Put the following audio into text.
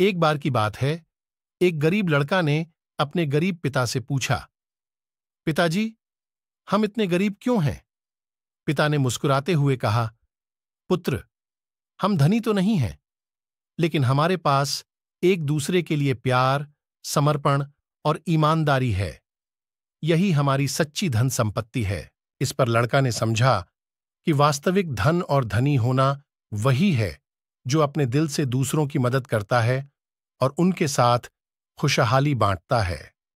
एक बार की बात है एक गरीब लड़का ने अपने गरीब पिता से पूछा पिताजी हम इतने गरीब क्यों हैं पिता ने मुस्कुराते हुए कहा पुत्र हम धनी तो नहीं हैं लेकिन हमारे पास एक दूसरे के लिए प्यार समर्पण और ईमानदारी है यही हमारी सच्ची धन संपत्ति है इस पर लड़का ने समझा कि वास्तविक धन और धनी होना वही है जो अपने दिल से दूसरों की मदद करता है और उनके साथ खुशहाली बांटता है